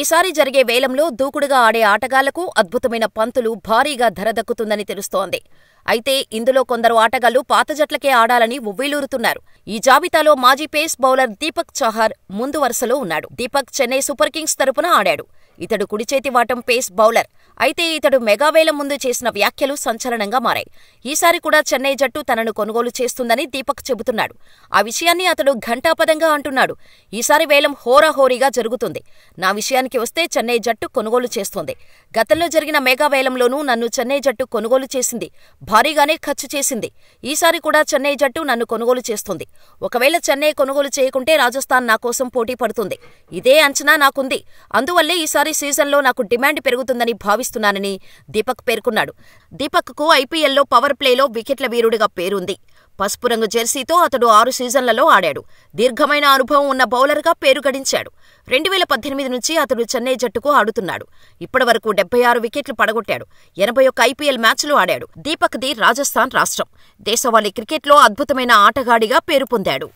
ఈసారి జరిగే వేలంలో దూకుడుగా ఆడే ఆటగాళ్లకు అద్భుతమైన పంతులు భారీగా ధర దక్కుతుందని తెలుస్తోంది అయితే ఇందులో కొందరు ఆటగాళ్లు పాత జట్లకే ఆడాలని ఉవ్విలూరుతున్నారు ఈ జాబితాలో మాజీ పేస్ బౌలర్ దీపక్ చౌహార్ ముందు వరుసలో ఉన్నాడు దీపక్ చెన్నై సూపర్ కింగ్స్ తరపున ఆడాడు ఇతడు కుడిచేతి వాటం పేస్ బౌలర్ అయితే ఇతడు మెగావేల ముందు చేసిన వ్యాఖ్యలు సంచలనంగా మారాయి ఈసారి కూడా చెన్నై జట్టు తనను కొనుగోలు చేస్తుందని దీపక్ చెబుతున్నాడు ఆ విషయాన్ని అతడు ఘంటాపదంగా అంటున్నాడు ఈసారి వేలం హోరాహోరీగా జరుగుతుంది నా విషయానికి వస్తే చెన్నై జట్టు కొనుగోలు చేస్తోంది గతంలో జరిగిన మెగావేలంలోనూ నన్ను చెన్నై జట్టు కొనుగోలు చేసింది భారీగానే ఖర్చు చేసింది ఈసారి కూడా చెన్నై జట్టు నన్ను కొనుగోలు చేస్తుంది ఒకవేళ చెన్నై కొనుగోలు చేయకుంటే రాజస్థాన్ నా కోసం పోటీ పడుతుంది ఇదే అంచనా నాకుంది అందువల్లే ఈసారి సీజన్లో నాకు డిమాండ్ పెరుగుతుందని భావిస్తున్నాను చేస్తున్నానని దీపక్ పేర్కొన్నాడు దీపక్కు ఐపీఎల్లో పవర్ ప్లేలో వికెట్ల వీరుడిగా పేరుంది పసుపు రంగు జెర్సీతో అతడు ఆరు సీజన్లలో ఆడాడు దీర్ఘమైన అనుభవం ఉన్న బౌలర్గా పేరు గడించాడు రెండు వేల పద్దెనిమిది నుంచి అతడు చెన్నై జట్టుకు ఆడుతున్నాడు ఇప్పటివరకు డెబ్బై ఆరు వికెట్లు పడగొట్టాడు ఎనభై ఒక్క ఐపీఎల్ మ్యాచ్లు ఆడాడు దీపక్ది రాజస్థాన్ రాష్ట్రం దేశవాళీ క్రికెట్లో అద్భుతమైన ఆటగాడిగా పేరు పొందాడు